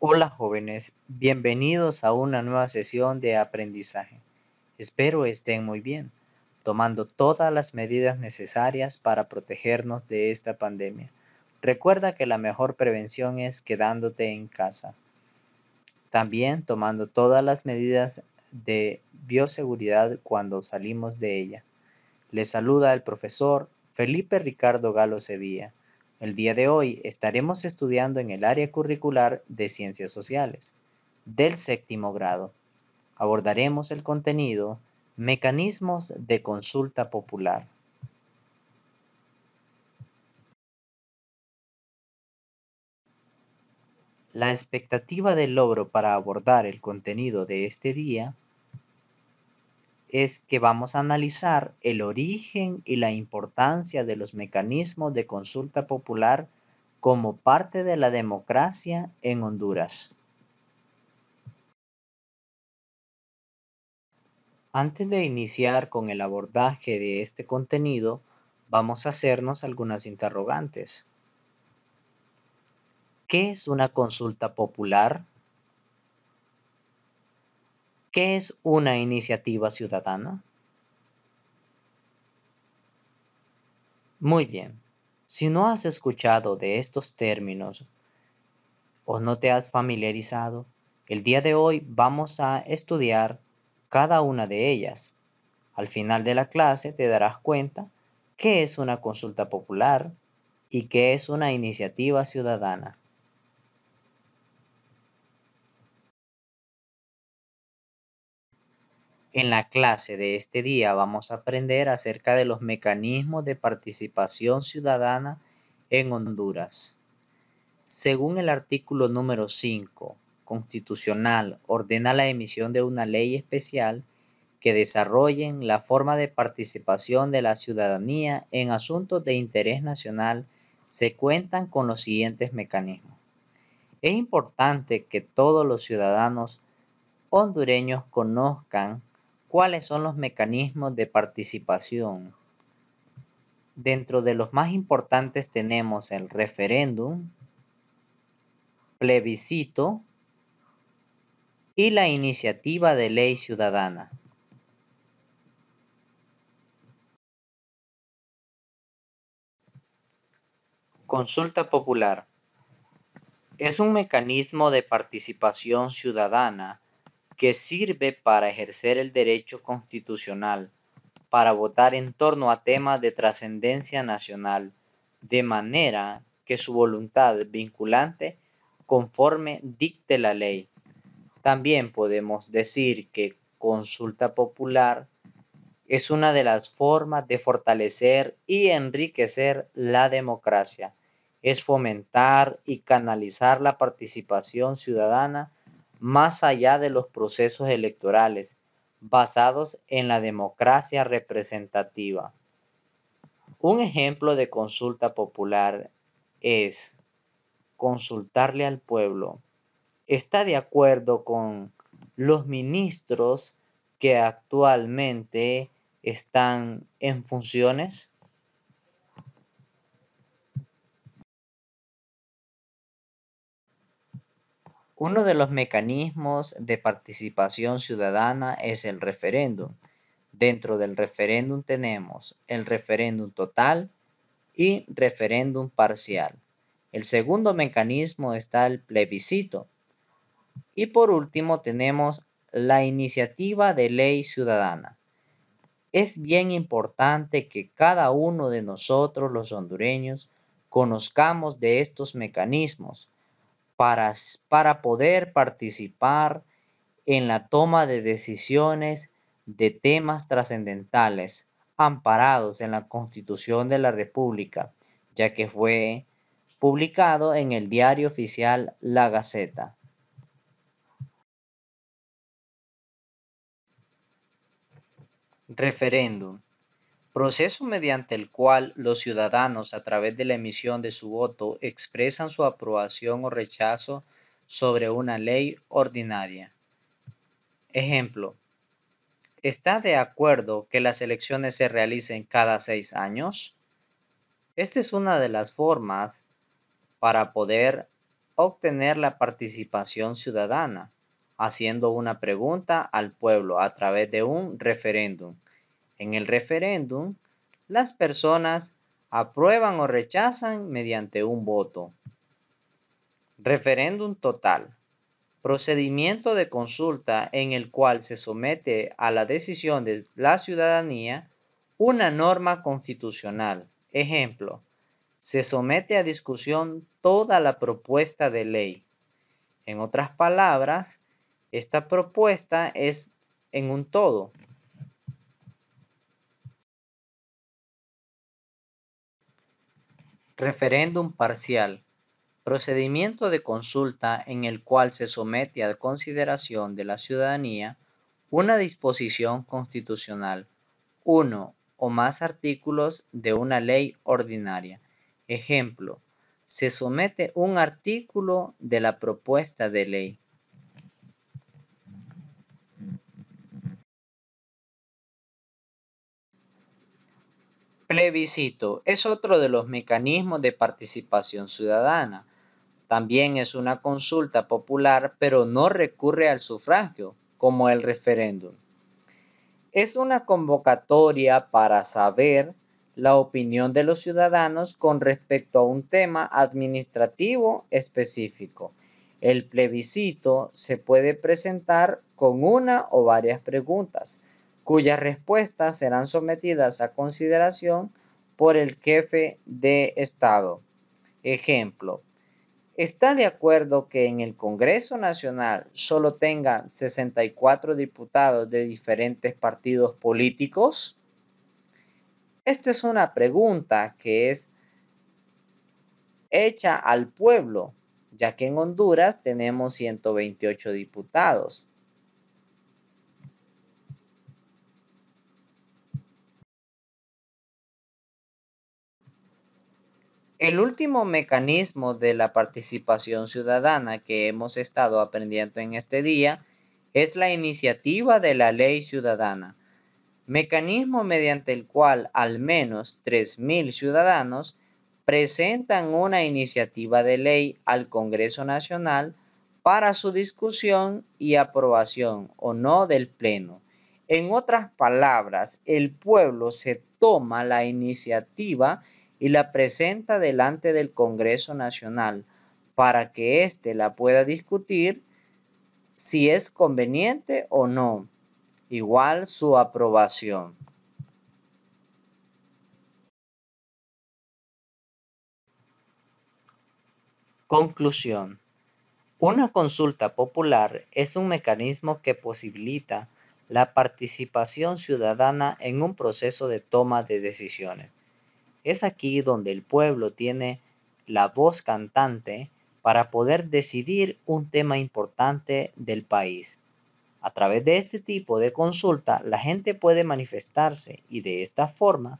Hola jóvenes, bienvenidos a una nueva sesión de aprendizaje. Espero estén muy bien, tomando todas las medidas necesarias para protegernos de esta pandemia. Recuerda que la mejor prevención es quedándote en casa. También tomando todas las medidas de bioseguridad cuando salimos de ella. Les saluda el profesor Felipe Ricardo Galo Sevilla. El día de hoy estaremos estudiando en el área curricular de Ciencias Sociales, del séptimo grado. Abordaremos el contenido Mecanismos de consulta popular. La expectativa del logro para abordar el contenido de este día es que vamos a analizar el origen y la importancia de los mecanismos de consulta popular como parte de la democracia en Honduras. Antes de iniciar con el abordaje de este contenido, vamos a hacernos algunas interrogantes. ¿Qué es una consulta popular? ¿Qué es una iniciativa ciudadana? Muy bien, si no has escuchado de estos términos o no te has familiarizado, el día de hoy vamos a estudiar cada una de ellas. Al final de la clase te darás cuenta qué es una consulta popular y qué es una iniciativa ciudadana. En la clase de este día vamos a aprender acerca de los mecanismos de participación ciudadana en Honduras. Según el artículo número 5 constitucional ordena la emisión de una ley especial que desarrollen la forma de participación de la ciudadanía en asuntos de interés nacional, se cuentan con los siguientes mecanismos. Es importante que todos los ciudadanos hondureños conozcan cuáles son los mecanismos de participación. Dentro de los más importantes tenemos el referéndum, plebiscito y la iniciativa de ley ciudadana. Consulta popular. Es un mecanismo de participación ciudadana que sirve para ejercer el derecho constitucional, para votar en torno a temas de trascendencia nacional, de manera que su voluntad vinculante conforme dicte la ley. También podemos decir que consulta popular es una de las formas de fortalecer y enriquecer la democracia. Es fomentar y canalizar la participación ciudadana más allá de los procesos electorales basados en la democracia representativa. Un ejemplo de consulta popular es consultarle al pueblo. ¿Está de acuerdo con los ministros que actualmente están en funciones? Uno de los mecanismos de participación ciudadana es el referéndum. Dentro del referéndum tenemos el referéndum total y referéndum parcial. El segundo mecanismo está el plebiscito. Y por último tenemos la iniciativa de ley ciudadana. Es bien importante que cada uno de nosotros los hondureños conozcamos de estos mecanismos para, poder participar en la toma de decisiones de temas trascendentales amparados en la Constitución de la República, ya que fue publicado en el diario oficial La Gaceta. Referéndum proceso mediante el cual los ciudadanos a través de la emisión de su voto expresan su aprobación o rechazo sobre una ley ordinaria. Ejemplo. ¿Está de acuerdo que las elecciones se realicen cada seis años? Esta es una de las formas para poder obtener la participación ciudadana, haciendo una pregunta al pueblo a través de un referéndum. En el referéndum, las personas aprueban o rechazan mediante un voto. Referéndum total. Procedimiento de consulta en el cual se somete a la decisión de la ciudadanía una norma constitucional. Ejemplo, se somete a discusión toda la propuesta de ley. En otras palabras, esta propuesta es en un todo. Referéndum parcial. Procedimiento de consulta en el cual se somete a consideración de la ciudadanía una disposición constitucional, uno o más artículos de una ley ordinaria. Ejemplo, se somete un artículo de la propuesta de ley. plebiscito es otro de los mecanismos de participación ciudadana. También es una consulta popular, pero no recurre al sufragio, como el referéndum. Es una convocatoria para saber la opinión de los ciudadanos con respecto a un tema administrativo específico. El plebiscito se puede presentar con una o varias preguntas cuyas respuestas serán sometidas a consideración por el jefe de Estado. Ejemplo, ¿está de acuerdo que en el Congreso Nacional solo tengan 64 diputados de diferentes partidos políticos? Esta es una pregunta que es hecha al pueblo, ya que en Honduras tenemos 128 diputados. El último mecanismo de la participación ciudadana que hemos estado aprendiendo en este día es la iniciativa de la ley ciudadana, mecanismo mediante el cual al menos 3.000 ciudadanos presentan una iniciativa de ley al Congreso Nacional para su discusión y aprobación o no del Pleno. En otras palabras, el pueblo se toma la iniciativa y la presenta delante del Congreso Nacional para que éste la pueda discutir si es conveniente o no, igual su aprobación. Conclusión. Una consulta popular es un mecanismo que posibilita la participación ciudadana en un proceso de toma de decisiones. Es aquí donde el pueblo tiene la voz cantante para poder decidir un tema importante del país. A través de este tipo de consulta, la gente puede manifestarse y de esta forma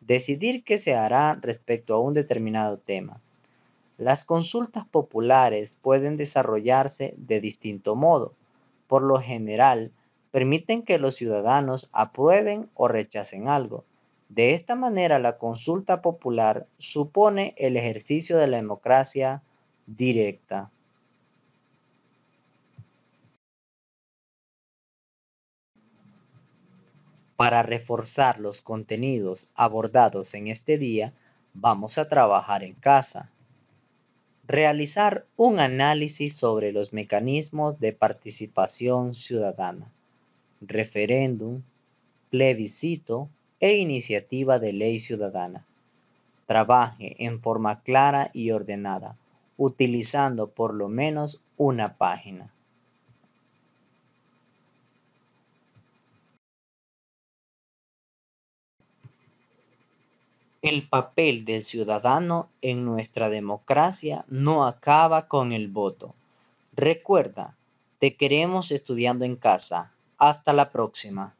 decidir qué se hará respecto a un determinado tema. Las consultas populares pueden desarrollarse de distinto modo. Por lo general, permiten que los ciudadanos aprueben o rechacen algo. De esta manera, la consulta popular supone el ejercicio de la democracia directa. Para reforzar los contenidos abordados en este día, vamos a trabajar en casa. Realizar un análisis sobre los mecanismos de participación ciudadana, referéndum, plebiscito, e iniciativa de ley ciudadana. Trabaje en forma clara y ordenada, utilizando por lo menos una página. El papel del ciudadano en nuestra democracia no acaba con el voto. Recuerda, te queremos estudiando en casa. Hasta la próxima.